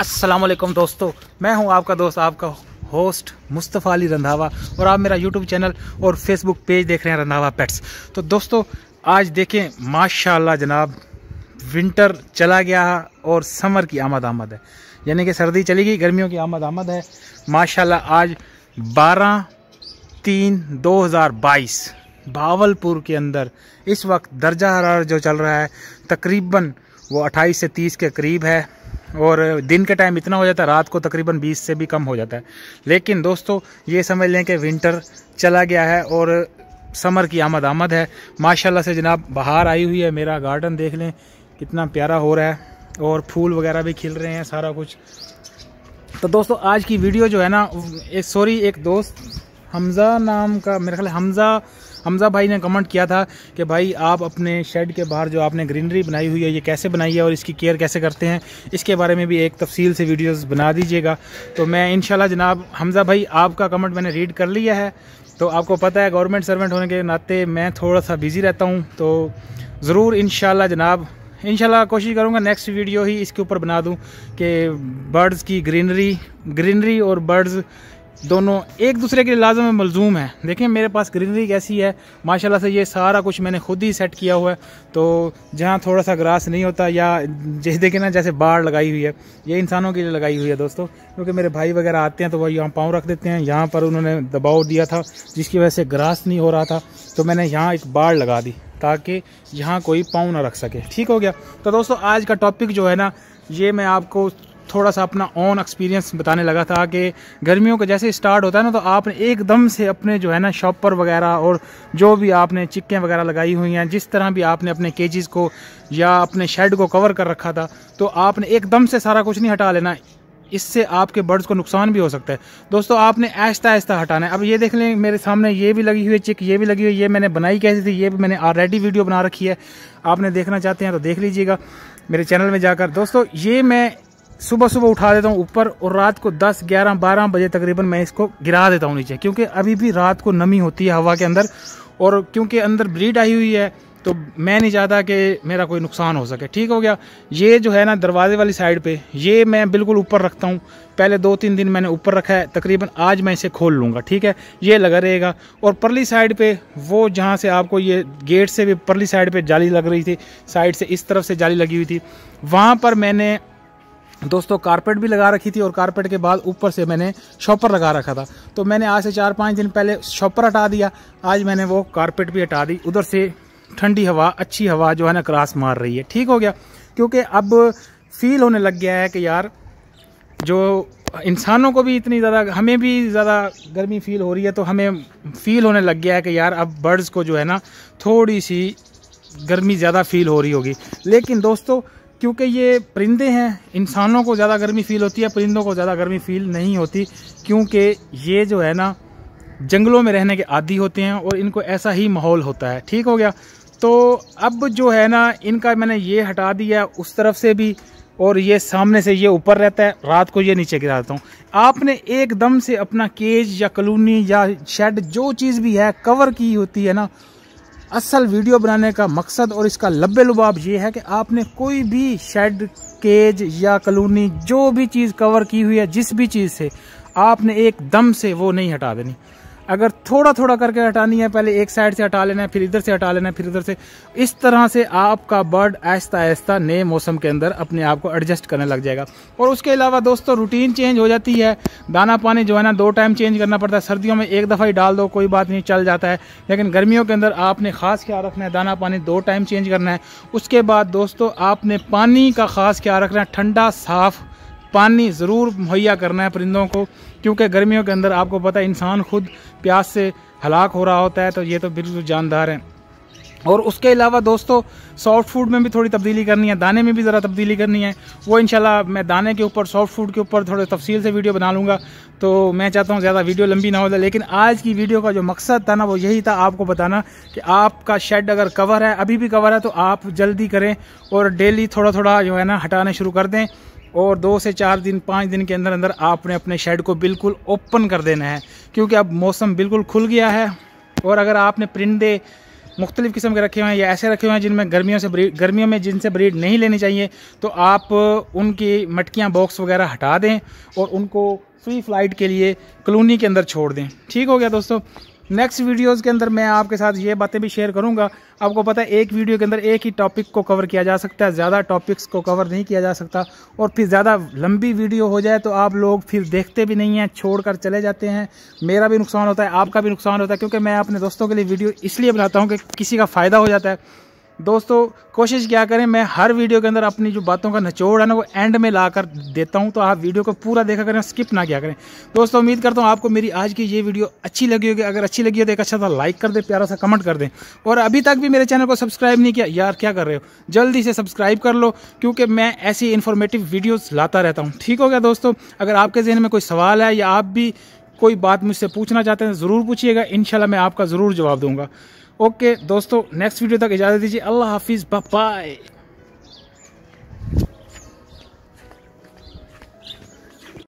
असलम दोस्तों मैं हूं आपका दोस्त आपका होस्ट मुस्तफ़ा अली रंधावा और आप मेरा यूट्यूब चैनल और फेसबुक पेज देख रहे हैं रंधावा पेट्स तो दोस्तों आज देखें माशाल्लाह जनाब विंटर चला गया और समर की आमद आमद है यानी कि सर्दी चली गई गर्मियों की आमद आमद है माशाल्लाह आज 12 तीन 2022 भावलपुर के अंदर इस वक्त दर्जा हरार जो चल रहा है तकरीबन वो अट्ठाईस से तीस के करीब है और दिन के टाइम इतना हो जाता है रात को तकरीबन 20 से भी कम हो जाता है लेकिन दोस्तों ये समझ लें कि विंटर चला गया है और समर की आमद आमद है माशाल्लाह से जनाब बाहर आई हुई है मेरा गार्डन देख लें कितना प्यारा हो रहा है और फूल वगैरह भी खिल रहे हैं सारा कुछ तो दोस्तों आज की वीडियो जो है ना एक सॉरी एक दोस्त हमज़ा नाम का मेरे ख्याल हमज़ा हमज़ा भाई ने कमेंट किया था कि भाई आप अपने शेड के बाहर जो आपने ग्रीनरी बनाई हुई है ये कैसे बनाई है और इसकी केयर कैसे करते हैं इसके बारे में भी एक तफसील से वीडियोज़ बना दीजिएगा तो मैं इन जनाब हमज़ा भाई आपका कमेंट मैंने रीड कर लिया है तो आपको पता है गवर्नमेंट सर्वेंट होने के नाते मैं थोड़ा सा बिज़ी रहता हूँ तो ज़रूर इन जनाब इन कोशिश करूँगा नेक्स्ट वीडियो ही इसके ऊपर बना दूँ कि बर्ड्स की ग्रीनरी ग्रीनरी और बर्ड्स दोनों एक दूसरे के लाजम मलजूम है देखें मेरे पास ग्रीनरी कैसी है माशाल्लाह से ये सारा कुछ मैंने खुद ही सेट किया हुआ है तो जहाँ थोड़ा सा ग्रास नहीं होता या जैसे देखें ना जैसे बाढ़ लगाई हुई है ये इंसानों के लिए लगाई हुई है दोस्तों क्योंकि मेरे भाई वगैरह आते हैं तो वह यहाँ पाँव रख देते हैं यहाँ पर उन्होंने दबाव दिया था जिसकी वजह से ग्रास नहीं हो रहा था तो मैंने यहाँ एक बाढ़ लगा दी ताकि यहाँ कोई पाँव ना रख सके ठीक हो गया तो दोस्तों आज का टॉपिक जो है ना ये मैं आपको थोड़ा सा अपना ऑन एक्सपीरियंस बताने लगा था कि गर्मियों का जैसे स्टार्ट होता है ना तो आपने एकदम से अपने जो है ना शॉपर वगैरह और जो भी आपने चिक्कें वगैरह लगाई हुई हैं जिस तरह भी आपने अपने केजेस को या अपने शेड को कवर कर रखा था तो आपने एकदम से सारा कुछ नहीं हटा लेना इससे आपके बर्ड्स को नुकसान भी हो सकता है दोस्तों आपने आहिस्ता आहिस्ता हटाना है अब ये देख लें मेरे सामने ये भी लगी हुई है चिक ये भी लगी हुई है ये मैंने बनाई कैसी थी ये भी मैंने ऑलरेडी वीडियो बना रखी है आपने देखना चाहते हैं तो देख लीजिएगा मेरे चैनल में जाकर दोस्तों ये मैं सुबह सुबह उठा देता हूँ ऊपर और रात को 10, 11, 12 बजे तकरीबन मैं इसको गिरा देता हूँ नीचे क्योंकि अभी भी रात को नमी होती है हवा के अंदर और क्योंकि अंदर ब्रीड आई हुई है तो मैं नहीं चाहता कि मेरा कोई नुकसान हो सके ठीक हो गया ये जो है ना दरवाजे वाली साइड पे ये मैं बिल्कुल ऊपर रखता हूँ पहले दो तीन दिन मैंने ऊपर रखा है तकरीबन आज मैं इसे खोल लूँगा ठीक है ये लगा रहेगा और परली साइड पे वो जहाँ से आपको ये गेट से भी परली साइड पे जाली लग रही थी साइड से इस तरफ से जाली लगी हुई थी वहाँ पर मैंने दोस्तों कारपेट भी लगा रखी थी और कारपेट के बाद ऊपर से मैंने शॉपर लगा रखा था तो मैंने आज से चार पाँच दिन पहले शॉपर हटा दिया आज मैंने वो कारपेट भी हटा दी उधर से ठंडी हवा अच्छी हवा जो है ना क्रास मार रही है ठीक हो गया क्योंकि अब फील होने लग गया है कि यार जो इंसानों को भी इतनी ज़्यादा हमें भी ज़्यादा गर्मी फील हो रही है तो हमें फील होने लग गया है कि यार अब बर्ड्स को जो है ना थोड़ी सी गर्मी ज़्यादा फील हो रही होगी लेकिन दोस्तों क्योंकि ये परिंदे हैं इंसानों को ज़्यादा गर्मी फील होती है परिंदों को ज़्यादा गर्मी फील नहीं होती क्योंकि ये जो है ना जंगलों में रहने के आदि होते हैं और इनको ऐसा ही माहौल होता है ठीक हो गया तो अब जो है ना इनका मैंने ये हटा दिया उस तरफ से भी और ये सामने से ये ऊपर रहता है रात को ये नीचे गिरा देता हूँ आपने एकदम से अपना केज या कलोनी या शेड जो चीज़ भी है कवर की होती है ना असल वीडियो बनाने का मकसद और इसका लब्बे लुबाब ये है कि आपने कोई भी शेड केज या कलोनी जो भी चीज़ कवर की हुई है जिस भी चीज़ से आपने एक दम से वो नहीं हटा देनी अगर थोड़ा थोड़ा करके हटानी है पहले एक साइड से हटा लेना है फिर इधर से हटा लेना है फिर इधर से इस तरह से आपका बर्ड आहिस्ता आहिस्ता नए मौसम के अंदर अपने आप को एडजस्ट करने लग जाएगा और उसके अलावा दोस्तों रूटीन चेंज हो जाती है दाना पानी जो है ना दो टाइम चेंज करना पड़ता है सर्दियों में एक दफ़ा ही डाल दो कोई बात नहीं चल जाता है लेकिन गर्मियों के अंदर आपने खास ख्याल रखना है दाना पानी दो टाइम चेंज करना है उसके बाद दोस्तों आपने पानी का खास ख्याल रखना है ठंडा साफ़ पानी ज़रूर मुहैया करना है परिंदों को क्योंकि गर्मियों के अंदर आपको पता है इंसान खुद प्यास से हलाक हो रहा होता है तो ये तो बिल्कुल जानदार है और उसके अलावा दोस्तों सॉफ्ट फूड में भी थोड़ी तब्दीली करनी है दाने में भी ज़रा तब्दीली करनी है वो इंशाल्लाह मैं दाने के ऊपर सॉफ्ट फूड के ऊपर थोड़े तफसील से वीडियो बना लूँगा तो मैं चाहता हूँ ज़्यादा वीडियो लंबी ना हो जाए लेकिन आज की वीडियो का जो मकसद था ना वो यही था आपको बताना कि आपका शेड अगर कवर है अभी भी कवर है तो आप जल्दी करें और डेली थोड़ा थोड़ा जो है ना हटाना शुरू कर दें और दो से चार दिन पाँच दिन के अंदर अंदर आपने अपने शेड को बिल्कुल ओपन कर देना है क्योंकि अब मौसम बिल्कुल खुल गया है और अगर आपने परिंदे मुख्तलिफ़ किस्म के रखे हुए हैं या ऐसे रखे हुए हैं जिनमें गर्मियों से ब्रीड गर्मियों में जिनसे ब्रीड नहीं लेनी चाहिए तो आप उनकी मटकियाँ बॉक्स वगैरह हटा दें और उनको फ्री फ्लाइट के लिए कलोनी के अंदर छोड़ दें ठीक हो गया दोस्तों नेक्स्ट वीडियोस के अंदर मैं आपके साथ ये बातें भी शेयर करूंगा आपको पता है एक वीडियो के अंदर एक ही टॉपिक को कवर किया जा सकता है ज़्यादा टॉपिक्स को कवर नहीं किया जा सकता और फिर ज़्यादा लंबी वीडियो हो जाए तो आप लोग फिर देखते भी नहीं हैं छोड़कर चले जाते हैं मेरा भी नुकसान होता है आपका भी नुकसान होता है क्योंकि मैं अपने दोस्तों के लिए वीडियो इसलिए बनाता हूँ कि किसी का फ़ायदा हो जाता है दोस्तों कोशिश क्या करें मैं हर वीडियो के अंदर अपनी जो बातों का निचोड़ है ना वो एंड में ला कर देता हूं तो आप वीडियो को पूरा देखा करें स्किप ना क्या करें दोस्तों उम्मीद करता हूं आपको मेरी आज की ये वीडियो अच्छी लगी होगी अगर अच्छी लगी हो तो एक अच्छा सा लाइक कर दे प्यारा सा कमेंट कर दें और अभी तक भी मेरे चैनल को सब्सक्राइब नहीं किया यार क्या कर रहे हो जल्दी से सब्सक्राइब कर लो क्योंकि मैं ऐसी इन्फॉर्मेटिव वीडियोज़ लाता रहता हूँ ठीक हो गया दोस्तों अगर आपके जहन में कोई सवाल है या आप भी कोई बात मुझसे पूछना चाहते हैं ज़रूर पूछिएगा इन मैं आपका ज़रूर जवाब दूँगा ओके दोस्तों नेक्स्ट वीडियो तक इजाज़त दीजिए अल्लाह हाफिज़ बाय